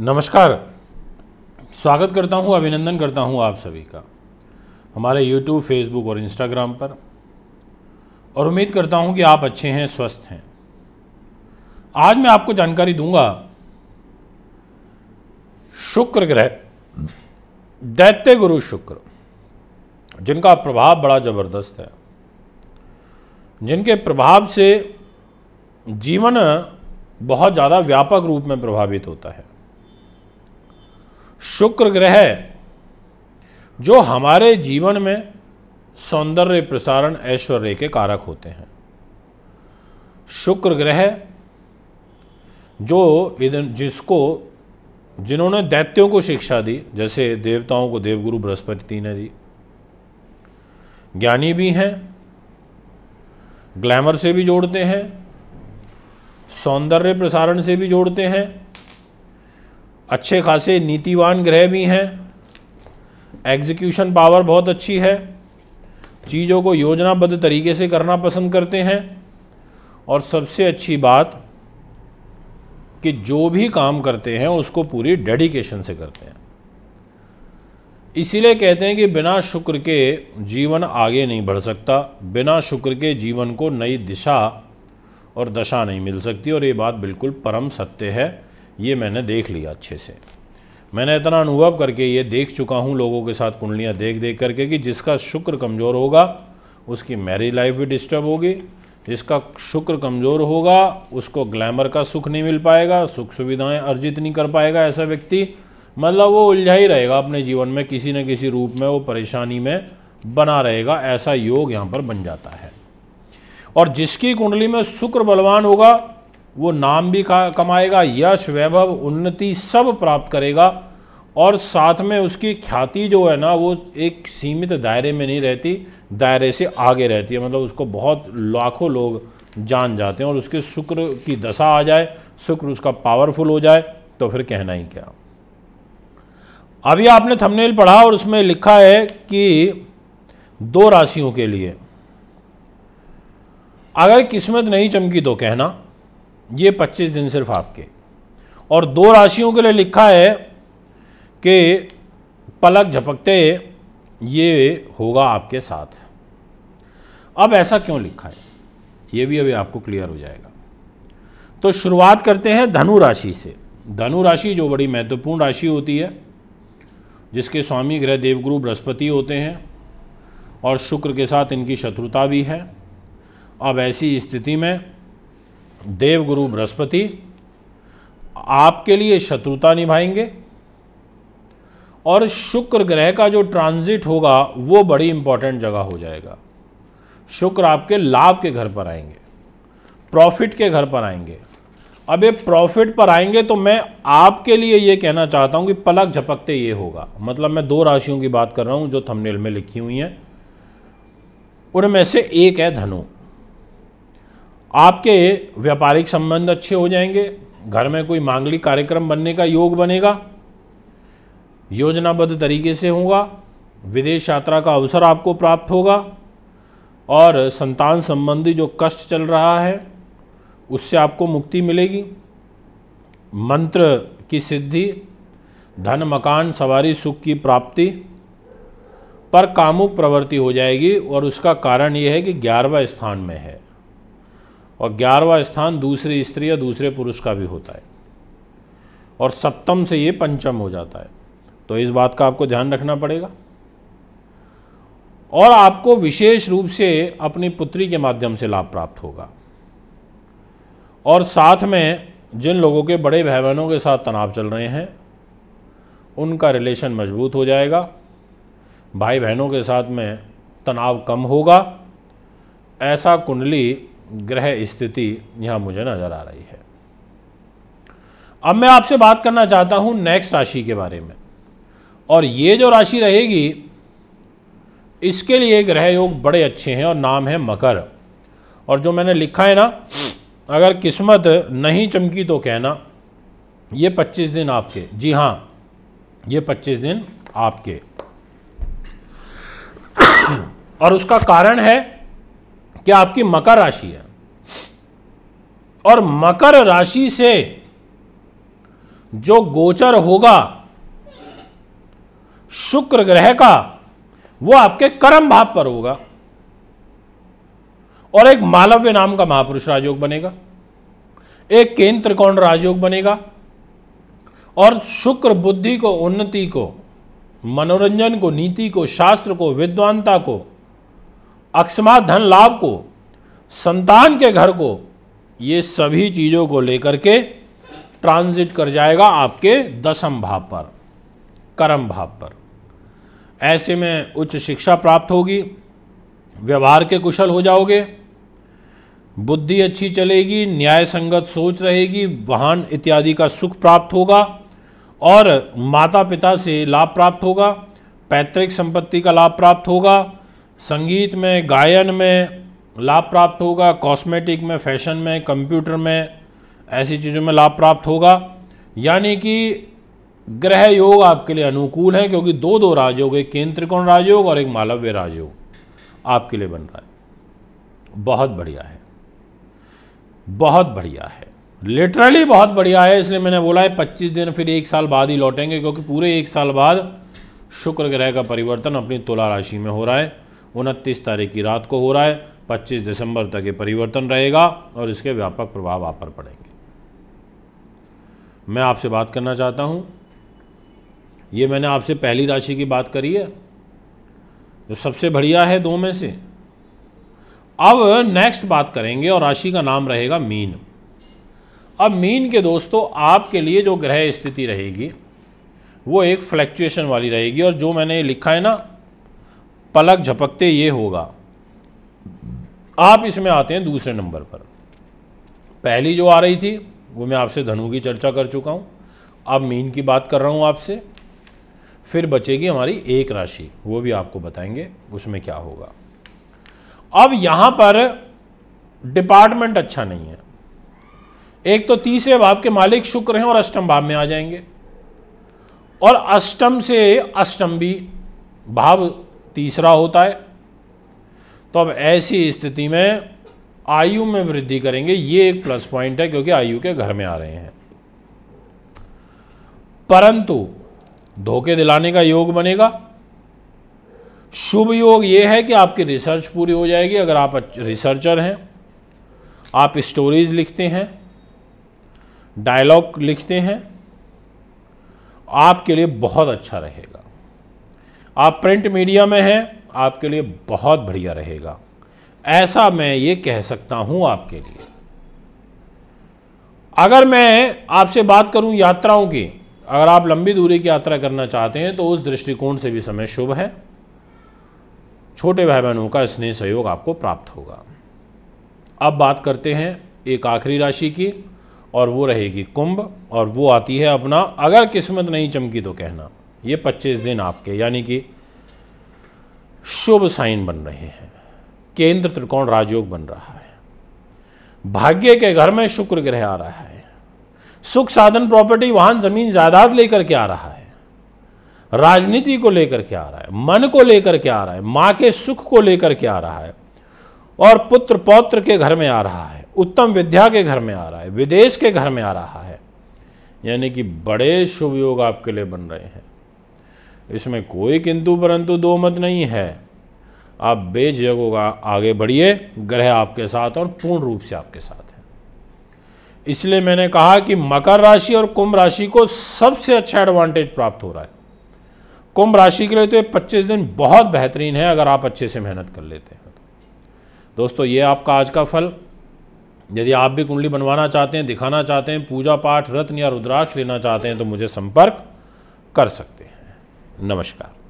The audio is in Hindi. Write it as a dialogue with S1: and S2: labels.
S1: नमस्कार स्वागत करता हूं अभिनंदन करता हूं आप सभी का हमारे YouTube, Facebook और Instagram पर और उम्मीद करता हूं कि आप अच्छे हैं स्वस्थ हैं आज मैं आपको जानकारी दूंगा शुक्र ग्रह दैत्य गुरु शुक्र जिनका प्रभाव बड़ा ज़बरदस्त है जिनके प्रभाव से जीवन बहुत ज़्यादा व्यापक रूप में प्रभावित होता है शुक्र ग्रह जो हमारे जीवन में सौंदर्य प्रसारण ऐश्वर्य के कारक होते हैं शुक्र ग्रह जो जिसको जिन्होंने दैत्यों को शिक्षा दी जैसे देवताओं को देवगुरु बृहस्पति ने दी ज्ञानी भी हैं ग्लैमर से भी जोड़ते हैं सौंदर्य प्रसारण से भी जोड़ते हैं अच्छे खासे नीतिवान ग्रह भी हैं एग्जीक्यूशन पावर बहुत अच्छी है चीज़ों को योजनाबद्ध तरीके से करना पसंद करते हैं और सबसे अच्छी बात कि जो भी काम करते हैं उसको पूरी डेडिकेशन से करते हैं इसीलिए कहते हैं कि बिना शुक्र के जीवन आगे नहीं बढ़ सकता बिना शुक्र के जीवन को नई दिशा और दशा नहीं मिल सकती और ये बात बिल्कुल परम सत्य है ये मैंने देख लिया अच्छे से मैंने इतना अनुभव करके ये देख चुका हूँ लोगों के साथ कुंडलियाँ देख देख करके कि जिसका शुक्र कमज़ोर होगा उसकी मैरिज लाइफ भी डिस्टर्ब होगी जिसका शुक्र कमज़ोर होगा उसको ग्लैमर का सुख नहीं मिल पाएगा सुख सुविधाएं अर्जित नहीं कर पाएगा ऐसा व्यक्ति मतलब वो उलझा ही रहेगा अपने जीवन में किसी न किसी रूप में वो परेशानी में बना रहेगा ऐसा योग यहाँ पर बन जाता है और जिसकी कुंडली में शुक्र बलवान होगा वो नाम भी कमाएगा यश वैभव उन्नति सब प्राप्त करेगा और साथ में उसकी ख्याति जो है ना वो एक सीमित दायरे में नहीं रहती दायरे से आगे रहती है मतलब उसको बहुत लाखों लोग जान जाते हैं और उसके शुक्र की दशा आ जाए शुक्र उसका पावरफुल हो जाए तो फिर कहना ही क्या अभी आपने थंबनेल पढ़ा और उसमें लिखा है कि दो राशियों के लिए अगर किस्मत नहीं चमकी तो कहना ये 25 दिन सिर्फ आपके और दो राशियों के लिए लिखा है कि पलक झपकते ये होगा आपके साथ अब ऐसा क्यों लिखा है ये भी अभी आपको क्लियर हो जाएगा तो शुरुआत करते हैं धनु राशि से धनु राशि जो बड़ी महत्वपूर्ण राशि होती है जिसके स्वामी ग्रह देवगुरु बृहस्पति होते हैं और शुक्र के साथ इनकी शत्रुता भी है अब ऐसी स्थिति में देवगुरु बृहस्पति आपके लिए शत्रुता निभाएंगे और शुक्र ग्रह का जो ट्रांजिट होगा वो बड़ी इंपॉर्टेंट जगह हो जाएगा शुक्र आपके लाभ के घर पर आएंगे प्रॉफिट के घर पर आएंगे अब ये प्रॉफिट पर आएंगे तो मैं आपके लिए ये कहना चाहता हूँ कि पलक झपकते ये होगा मतलब मैं दो राशियों की बात कर रहा हूँ जो थंबनेल में लिखी हुई हैं उनमें से एक है धनु आपके व्यापारिक संबंध अच्छे हो जाएंगे घर में कोई मांगलिक कार्यक्रम बनने का योग बनेगा योजनाबद्ध तरीके से होगा विदेश यात्रा का अवसर आपको प्राप्त होगा और संतान संबंधी जो कष्ट चल रहा है उससे आपको मुक्ति मिलेगी मंत्र की सिद्धि धन मकान सवारी सुख की प्राप्ति पर कामुक प्रवृत्ति हो जाएगी और उसका कारण यह है कि ग्यारहवा स्थान में है और ग्यारहवा स्थान दूसरी स्त्री या दूसरे पुरुष का भी होता है और सप्तम से ये पंचम हो जाता है तो इस बात का आपको ध्यान रखना पड़ेगा और आपको विशेष रूप से अपनी पुत्री के माध्यम से लाभ प्राप्त होगा और साथ में जिन लोगों के बड़े भाई बहनों के साथ तनाव चल रहे हैं उनका रिलेशन मजबूत हो जाएगा भाई बहनों के साथ में तनाव कम होगा ऐसा कुंडली ग्रह स्थिति यहां मुझे नज़र आ रही है अब मैं आपसे बात करना चाहता हूं नेक्स्ट राशि के बारे में और ये जो राशि रहेगी इसके लिए ग्रह योग बड़े अच्छे हैं और नाम है मकर और जो मैंने लिखा है ना अगर किस्मत नहीं चमकी तो कहना ये 25 दिन आपके जी हाँ ये 25 दिन आपके और उसका कारण है क्या आपकी मकर राशि है और मकर राशि से जो गोचर होगा शुक्र ग्रह का वो आपके कर्म भाव पर होगा और एक मालव्य नाम का महापुरुष राजयोग बनेगा एक केंद्र त्रिकोण राजयोग बनेगा और शुक्र बुद्धि को उन्नति को मनोरंजन को नीति को शास्त्र को विद्वानता को अकस्मा धन लाभ को संतान के घर को ये सभी चीज़ों को लेकर के ट्रांजिट कर जाएगा आपके दसम भाव पर कर्म भाव पर ऐसे में उच्च शिक्षा प्राप्त होगी व्यवहार के कुशल हो जाओगे बुद्धि अच्छी चलेगी न्याय संगत सोच रहेगी वाहन इत्यादि का सुख प्राप्त होगा और माता पिता से लाभ प्राप्त होगा पैतृक संपत्ति का लाभ प्राप्त होगा संगीत में गायन में लाभ प्राप्त होगा कॉस्मेटिक में फैशन में कंप्यूटर में ऐसी चीज़ों में लाभ प्राप्त होगा यानी कि ग्रह योग आपके लिए अनुकूल है क्योंकि दो दो राजयोग एक केंद्र राजयोग और एक मालव्य राजयोग आपके लिए बन रहा है बहुत बढ़िया है बहुत बढ़िया है लिटरली बहुत बढ़िया है इसलिए मैंने बोला है पच्चीस दिन फिर एक साल बाद ही लौटेंगे क्योंकि पूरे एक साल बाद शुक्र ग्रह का परिवर्तन अपनी तुला राशि में हो रहा है उनतीस तारीख की रात को हो रहा है पच्चीस दिसंबर तक ये परिवर्तन रहेगा और इसके व्यापक प्रभाव आप पर पड़ेंगे मैं आपसे बात करना चाहता हूँ ये मैंने आपसे पहली राशि की बात करी है जो सबसे बढ़िया है दो में से अब नेक्स्ट बात करेंगे और राशि का नाम रहेगा मीन अब मीन के दोस्तों आपके लिए जो ग्रह स्थिति रहेगी वो एक फ्लैक्चुएशन वाली रहेगी और जो मैंने लिखा है ना पलक झपकते ये होगा आप इसमें आते हैं दूसरे नंबर पर पहली जो आ रही थी वो मैं आपसे धनु की चर्चा कर चुका हूँ अब मीन की बात कर रहा हूँ आपसे फिर बचेगी हमारी एक राशि वो भी आपको बताएंगे उसमें क्या होगा अब यहाँ पर डिपार्टमेंट अच्छा नहीं है एक तो तीसरे भाव के मालिक शुक्र हैं और अष्टम भाव में आ जाएंगे और अष्टम से अष्टम भी भाव तीसरा होता है तो अब ऐसी स्थिति में आयु में वृद्धि करेंगे ये एक प्लस पॉइंट है क्योंकि आयु के घर में आ रहे हैं परंतु धोखे दिलाने का योग बनेगा शुभ योग यह है कि आपकी रिसर्च पूरी हो जाएगी अगर आप रिसर्चर हैं आप स्टोरीज लिखते हैं डायलॉग लिखते हैं आपके लिए बहुत अच्छा रहेगा आप प्रिंट मीडिया में हैं आपके लिए बहुत बढ़िया रहेगा ऐसा मैं ये कह सकता हूं आपके लिए अगर मैं आपसे बात करूं यात्राओं की अगर आप लंबी दूरी की यात्रा करना चाहते हैं तो उस दृष्टिकोण से भी समय शुभ है छोटे भाई बहनों का स्नेह सहयोग आपको प्राप्त होगा अब बात करते हैं एक आखिरी राशि की और वो रहेगी कुंभ और वो आती है अपना अगर किस्मत नहीं चमकी तो कहना ये पच्चीस दिन आपके यानी कि शुभ साइन बन रहे हैं केंद्र त्रिकोण राजयोग बन रहा है भाग्य के घर में शुक्र ग्रह आ रहा है सुख साधन प्रॉपर्टी वाहन जमीन जायदाद लेकर के आ रहा है राजनीति को लेकर के आ रहा है मन को लेकर के आ रहा है मां के सुख को लेकर के आ रहा है और पुत्र पौत्र के घर में आ रहा है उत्तम विद्या के घर में आ रहा है विदेश के घर में आ रहा है यानी कि बड़े शुभ योग आपके लिए बन रहे हैं इसमें कोई किंतु परंतु दो मत नहीं है आप का आगे बढ़िए ग्रह आपके साथ और पूर्ण रूप से आपके साथ है इसलिए मैंने कहा कि मकर राशि और कुंभ राशि को सबसे अच्छा एडवांटेज प्राप्त हो रहा है कुंभ राशि के लिए तो ये पच्चीस दिन बहुत बेहतरीन है अगर आप अच्छे से मेहनत कर लेते हैं दोस्तों ये आपका आज का फल यदि आप भी कुंडली बनवाना चाहते हैं दिखाना चाहते हैं पूजा पाठ रत्न या रुद्राक्ष लेना चाहते हैं तो मुझे संपर्क कर सकते हैं नमस्कार